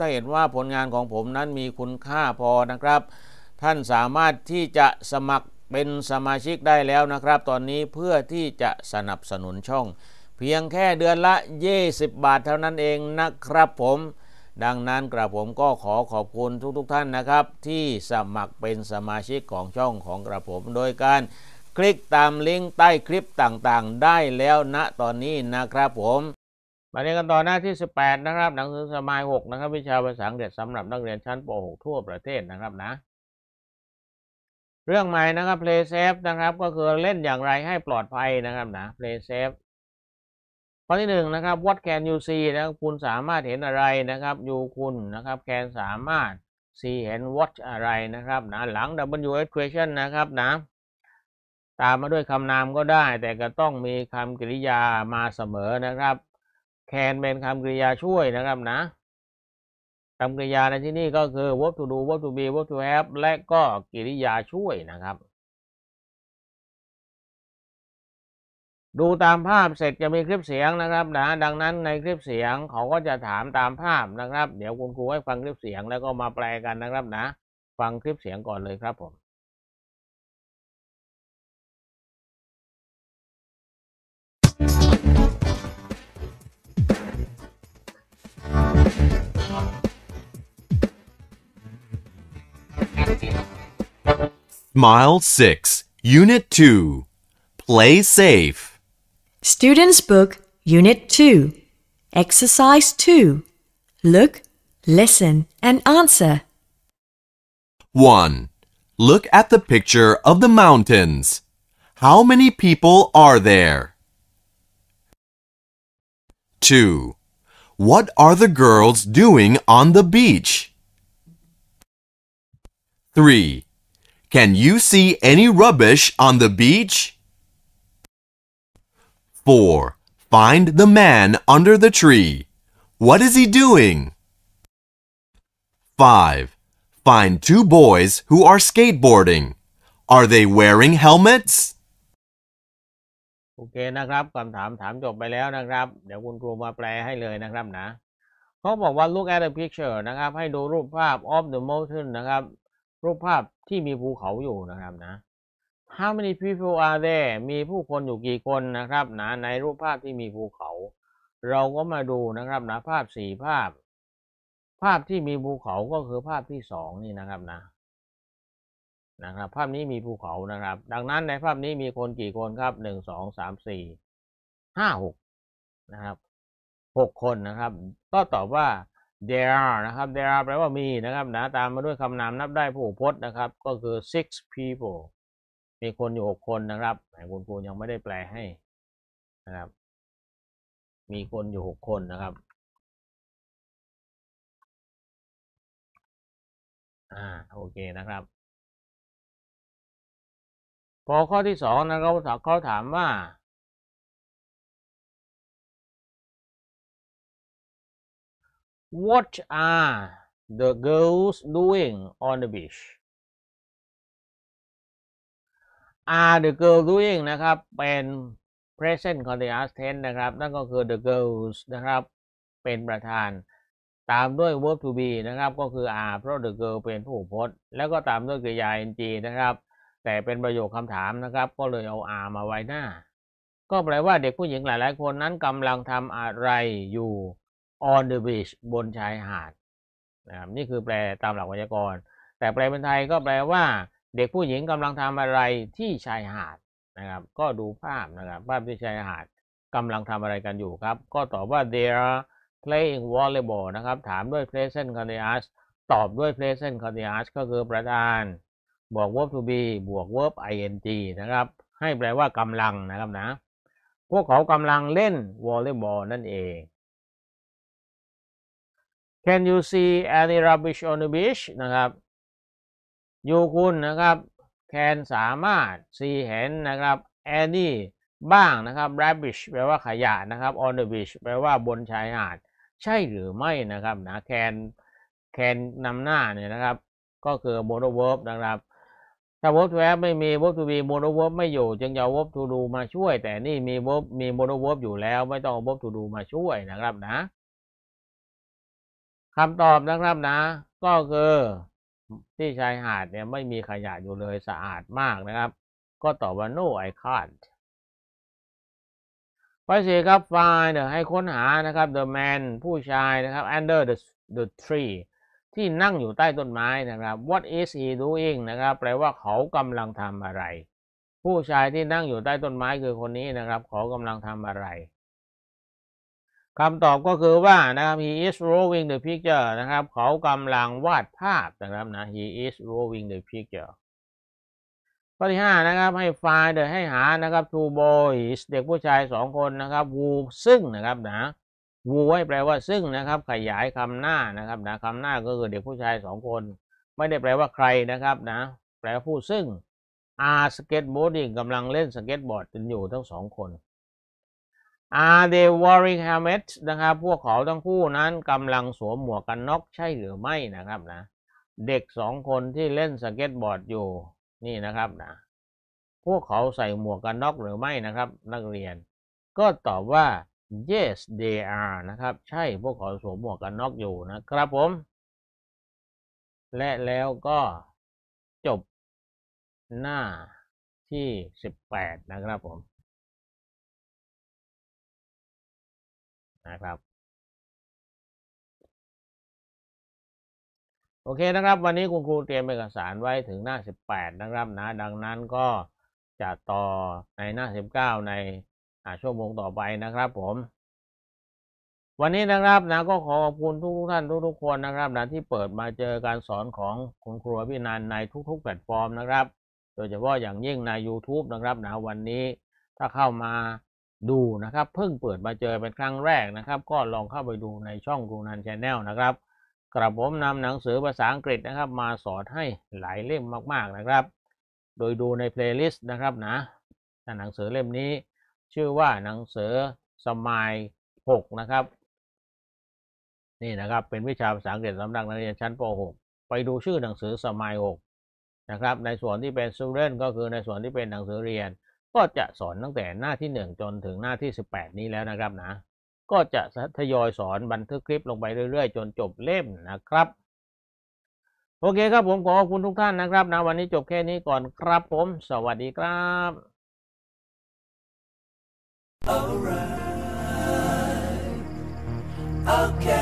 ถ้าเห็นว่าผลงานของผมนั้นมีคุณค่าพอนะครับ ท่านสามารถที่จะสมัครเป็นสมาชิกได้แล้วนะครับ ตอนนี้เพื่อที่จะสนับสนุนช่อง เพียงแค่เดือนละ 20 บาทเท่านั้นเองนะครับผม ดังนั้นกระผมก็ขอขอบคุณทุกๆทท่านนะครับ ที่สมัครเป็นสมาชิกของช่องของกระผมโดยการ คลิกตามลิงก์ใต้คลิปต่างๆได้แล้วณนะตอนนี้นะครับผมมาเรียนกันต่อหน้าที่ 18 นะครับ หนังสือสมัย6 นะครับ วิชาภาษาอังกฤษสำหรับนักเรียนชั้นป .6 ทั่วประเทศนะครับนะ เรื่องใหม่นะครับ play safe นะครับ ก็คือเล่นอย่างไรให้ปลอดภัยนะครับนะ play safe ข้อที่1นะครับ what can you see นะครับคุณสามารถเห็นอะไรนะครับ you คุณนะครับ can สามารถ see เห็น w a t อะไรนะครับนะหลัง w q u a t i o n นะครับนะ ตามมาด้วยคำนามก็ได้ แต่ก็ต้องมีคำกริยามาเสมอนะครับแคนเป็นคำกริยาช่วยนะครับนะคำกริยาในที่นี้ก็คือ verb to do verb to be verb to have และก็กริยาช่วยนะครับ ดูตามภาพเสร็จจะมีคลิปเสียงนะครับนะ ดังนั้นในคลิปเสียงเขาก็จะถามตามภาพนะครับ เดี๋ยวคุณครูให้ฟังคลิปเสียงแล้วก็มาแปลกันนะครับนะ ฟังคลิปเสียงก่อนเลยครับผม Mile 6, Unit 2 Play Safe. Students' Book, Unit 2 Exercise 2 Look, listen, and answer. 1. Look at the picture of the mountains. How many people are there? 2. What are the girls doing on the beach? 3. Can you see any rubbish on the beach? 4. Find the man under the tree. What is he doing? 5. Find two boys who are skateboarding. Are they wearing helmets? โอเคนะครับคำถามถามจบไปแล้วนะครับ เดี๋ยวคุณครูมาแปลให้เลยนะครับนะเขาบอกว่า look at the picture นะครับ ให้ดูรูปภาพ of the mountain นะครับรูปภาพที่มีภูเขาอยู่นะครับ นะ How many people are there มีผู้คนอยู่กี่คนนะครับนะในรูปภาพที่มีภูเขา เราก็มาดูนะครับนะภาพสี่ภาพ ภาพที่มีภูเขาก็คือภาพที่สองนี่นะครับนะ นะครับ ภาพนี้มีภูเขานะครับ ดังนั้นในภาพนี้มีคนกี่คนครับ หนึ่งสองสามสี่ห้าหกนะครับหกคนนะครับก็ตอบว่า there are นะครับ there are แปลว่ามีนะครับนะตามมาด้วยคำนามนับได้ผู้พจน์นะครับ ก็คือ six people มีคนอยู่หกคนนะครับแต่คุณครูยังไม่ได้แปลให้นะครับ มีคนอยู่หกคนนะครับ อ่า โอเคนะครับ พอข้อที่สองนะครับเขาถามว่า What are the girls doing on the beach are the girls doing นะครับ เป็น present continuous tense นะครับ นั่นก็คือ the girls นะครับ เป็นประธาน ตามด้วย verb to be นะครับ ก็คือ are เพราะ the girl เป็นผู้พจน์แล้วก็ตามด้วยกริยา ing นะครับ แต่เป็นประโยคคำถามนะครับ ก็เลยเอา are มาไว้หน้า ก็แปลว่าเด็กผู้หญิงหลาย ๆคนนั้นกำลังทำอะไรอยู่ on the beach บนชายหาดนะครับนี่คือแปลตามหลักไวยากรณ์ แต่แปลเป็นไทยก็แปลว่า เด็กผู้หญิงกำลังทำอะไรที่ชายหาดนะครับ ก็ดูภาพนะครับภาพที่ชายหาดกำลังทำอะไรกันอยู่ครับ ก็ตอบว่า they are playing volleyball นะครับ ถามด้วย present continuous ตอบด้วย present continuous ก็คือประธานบวก verb to be บวก verb ing นะครับ ให้แปลว่ากำลังนะครับนะ พวกเขากำลังเล่นวอลเลย์บอลนั่นเอง Can you see any rubbish on the beach นะครับอยู่คุณนะครับ can สามารถ see เห็น นะครับ any บ้าง นะครับ rubbish แปลว่าขยะ นะครับ on the beach แปลว่าบนชายหาด ใช่หรือไม่นะครับ นะ can can นำหน้า เนี่ยนะครับ ก็คือ modal verb นะครับ ถ้า verb to have ไม่มี verb to be modal verb ไม่อยู่ จึงจะ verb to do มาช่วย แต่นี่มี verb มี modal verb อยู่แล้ว ไม่ต้อง verb to do มาช่วยนะครับ นะคำตอบนะครับนะ ก็คือ ที่ชายหาดเนี่ยไม่มีขยะอยู่เลยสะอาดมากนะครับ ก็ตอบว่า no I can't ไปสิครับ find ให้ค้นหานะครับ the man ผู้ชายนะครับ under the the tree ที่นั่งอยู่ใต้ต้นไม้นะครับ what is he doing นะครับ แปลว่าเขากำลังทำอะไร ผู้ชายที่นั่งอยู่ใต้ต้นไม้คือคนนี้นะครับ เขากำลังทำอะไรคำตอบก็คือว่านะครับ he is drawing the picture นะครับ เขากำลังวาดภาพนะครับนะ he is drawing the picture ข้อที่5นะครับให้ find ให้หานะครับ two boys เด็กผู้ชาย 2 คนนะครับ who ซึ่งนะครับนะ who ให้แปลว่าซึ่งนะครับ ขยายคำหน้านะครับนะคำหน้าก็คือเด็กผู้ชาย 2 คน ไม่ได้แปลว่าใครนะครับนะแปลว่าผู้ซึ่ง are skateboarding กำลังเล่นสเก็ตบอร์ดกันอยู่ทั้งสองคน Are they wearing helmet s นะครับ พวกเขาทั้งคู่นั้นกำลังสวมหมวกกันน็อกใช่หรือไม่นะครับนะ เด็กสองคนที่เล่นสเก็ตบอร์ดอยู่ นี่นะครับนะพวกเขาใส่หมวกกันน็อกหรือไม่นะครับ นักเรียน ก็ตอบว่า yes they are นะครับ ใช่พวกเขาสวมหมวกกันน็อกอยู่นะครับผม และแล้วก็จบหน้าที่ 18 นะครับผมนะครับ โอเคนะครับ วันนี้คุณครูเตรียมเอกสารไว้ถึงหน้า18นะครับนะดังนั้นก็ จะต่อในหน้า19ในชั่วโมงต่อไปนะครับผม วันนี้นะครับนะ ก็ขอขอบคุณทุกท่านทุกๆคนนะครับนะที่เปิดมาเจอการสอนของคุณครูพี่นันในทุกๆแพลตฟอร์มนะครับ โดยเฉพาะอย่างยิ่งใน YouTube นะครับนะวันนี้ถ้าเข้ามาดูนะครับ เพิ่งเปิดมาเจอเป็นครั้งแรกนะครับก็ลองเข้าไปดูในช่องกรงนันชาแนลนะครับ กระผมนำหนังสือภาษาอังกฤษนะครับ มาสอนให้หลายเล่มมากๆนะครับ โดยดูในเพลย์ลิสต์นะครับนะหนังสือเล่มนี้ ชื่อว่าหนังสือสมัย6นะครับ นี่นะครับ เป็นวิชาภาษาอังกฤษสำหรับนักเรียนชั้นป .6 ไปดูชื่อหนังสือสมัย6นะครับ ในส่วนที่เป็นสูเดนก็คือในส่วนที่เป็นหนังสือเรียนก็จะสอนตั้งแต่หน้าที่ 1 จนถึงหน้าที่ 18 นี้แล้วนะครับนะ ก็จะทยอยสอนบันทึกคลิปลงไปเรื่อย ๆ จนจบเล่มนะครับ โอเคครับผมขอขอบคุณทุกท่านนะครับนะวันนี้จบแค่นี้ก่อนครับผม สวัสดีครับ Alright, okay.